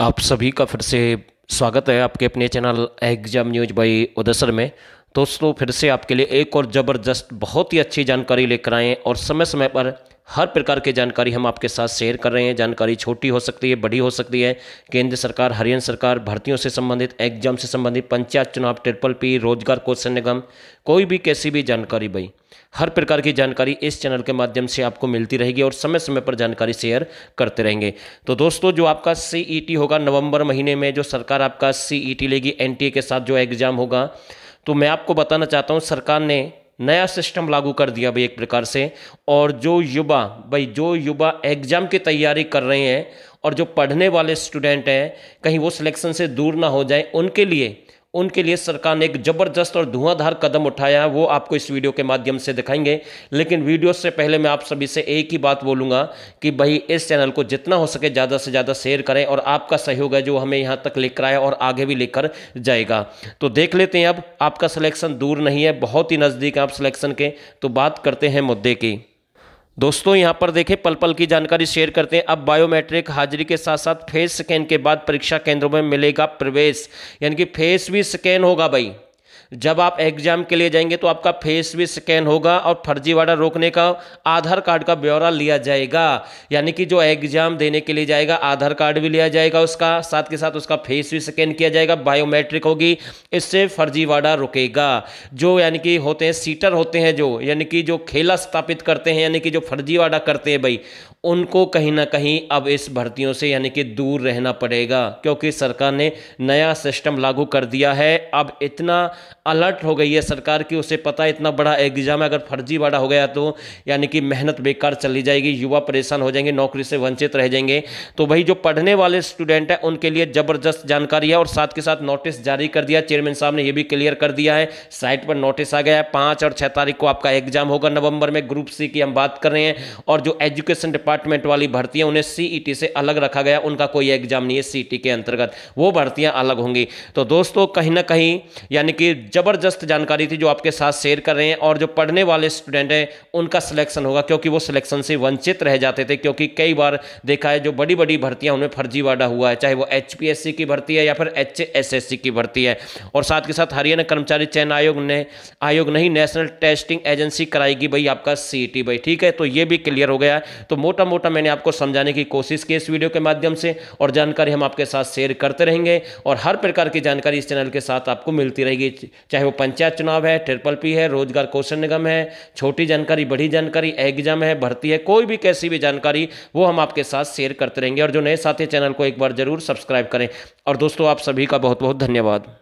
आप सभी का फिर से स्वागत है आपके अपने channel exam news by Udasar में दोस्तों फिर से आपके लिए एक और ज़बरदस्त बहुत ही अच्छी जानकारी लेकर आए और समय समय पर हर प्रकार की जानकारी हम आपके साथ शेयर कर रहे हैं जानकारी छोटी हो सकती है बड़ी हो सकती है केंद्र सरकार हरियाणा सरकार भर्तियों से संबंधित एग्जाम से संबंधित पंचायत चुनाव ट्रिपल पी रोजगार कौशल निगम कोई भी कैसी भी जानकारी भाई हर प्रकार की जानकारी इस चैनल के माध्यम से आपको मिलती रहेगी और समय समय पर जानकारी शेयर करते रहेंगे तो दोस्तों जो आपका सीईटी e होगा नवम्बर महीने में जो सरकार आपका सीईटी e लेगी एन के साथ जो एग्ज़ाम होगा तो मैं आपको बताना चाहता हूँ सरकार ने नया सिस्टम लागू कर दिया भाई एक प्रकार से और जो युवा भाई जो युवा एग्ज़ाम की तैयारी कर रहे हैं और जो पढ़ने वाले स्टूडेंट हैं कहीं वो सिलेक्शन से दूर ना हो जाए उनके लिए उनके लिए सरकार ने एक ज़बरदस्त और धुआंधार कदम उठाया है वो आपको इस वीडियो के माध्यम से दिखाएंगे लेकिन वीडियो से पहले मैं आप सभी से एक ही बात बोलूँगा कि भाई इस चैनल को जितना हो सके ज़्यादा से ज़्यादा शेयर करें और आपका सहयोग है जो हमें यहाँ तक लेकर आया और आगे भी लेकर जाएगा तो देख लेते हैं अब आपका सिलेक्शन दूर नहीं है बहुत ही नज़दीक है आप सिलेक्शन के तो बात करते हैं मुद्दे की दोस्तों यहाँ पर देखें पल पल की जानकारी शेयर करते हैं अब बायोमेट्रिक हाजिरी के साथ साथ फेस स्कैन के बाद परीक्षा केंद्रों में मिलेगा प्रवेश यानी कि फेस भी स्कैन होगा भाई जब आप एग्जाम के लिए जाएंगे तो आपका फेस भी स्कैन होगा और फर्जीवाड़ा रोकने का आधार कार्ड का ब्यौरा लिया जाएगा यानी कि जो एग्जाम देने के लिए जाएगा आधार कार्ड भी लिया जाएगा उसका साथ के साथ उसका फेस भी स्कैन किया जाएगा बायोमेट्रिक होगी इससे फर्जीवाड़ा रुकेगा जो यानी कि होते हैं सीटर होते हैं जो यानी कि जो खेला स्थापित करते हैं यानी कि जो फर्जीवाड़ा करते हैं भाई उनको कहीं ना कहीं अब इस भर्तियों से यानी कि दूर रहना पड़ेगा क्योंकि सरकार ने नया सिस्टम लागू कर दिया है अब इतना अलर्ट हो गई है सरकार की उसे पता है इतना बड़ा एग्जाम अगर फर्जीवाड़ा हो गया तो यानी कि मेहनत बेकार चली जाएगी युवा परेशान हो जाएंगे नौकरी से वंचित रह जाएंगे तो भाई जो पढ़ने वाले स्टूडेंट हैं उनके लिए ज़बरदस्त जानकारी है और साथ के साथ नोटिस जारी कर दिया चेयरमैन साहब ने यह भी क्लियर कर दिया है साइट पर नोटिस आ गया है पाँच और छः तारीख को आपका एग्जाम होगा नवंबर में ग्रुप सी की हम बात कर रहे हैं और जो एजुकेशन डिपार्टमेंट वाली भर्ती है उन्हें सीई e से अलग रखा गया उनका कोई एग्जाम नहीं है सी e के अंतर्गत वो भर्तियाँ अलग होंगी तो दोस्तों कहीं ना कहीं यानी कि ज़बरदस्त जानकारी थी जो आपके साथ शेयर कर रहे हैं और जो पढ़ने वाले स्टूडेंट हैं उनका सिलेक्शन होगा क्योंकि वो सिलेक्शन से वंचित रह जाते थे क्योंकि कई बार देखा है जो बड़ी बड़ी भर्तियाँ उनमें फर्जीवाड़ा हुआ है चाहे वो एच की भर्ती है या फिर एच की भर्ती है और साथ के साथ हरियाणा कर्मचारी चयन आयोग ने आयोग नहीं नेशनल टेस्टिंग एजेंसी कराएगी भाई आपका सी e भाई ठीक है तो ये भी क्लियर हो गया तो मोटा मोटा मैंने आपको समझाने की कोशिश की इस वीडियो के माध्यम से और जानकारी हम आपके साथ शेयर करते रहेंगे और हर प्रकार की जानकारी इस चैनल के साथ आपको मिलती रहेगी चाहे वो पंचायत चुनाव है ट्रिपल पी है रोजगार कौशल निगम है छोटी जानकारी बड़ी जानकारी एग्जाम है भर्ती है कोई भी कैसी भी जानकारी वो हम आपके साथ शेयर करते रहेंगे और जो नए साथी चैनल को एक बार जरूर सब्सक्राइब करें और दोस्तों आप सभी का बहुत बहुत धन्यवाद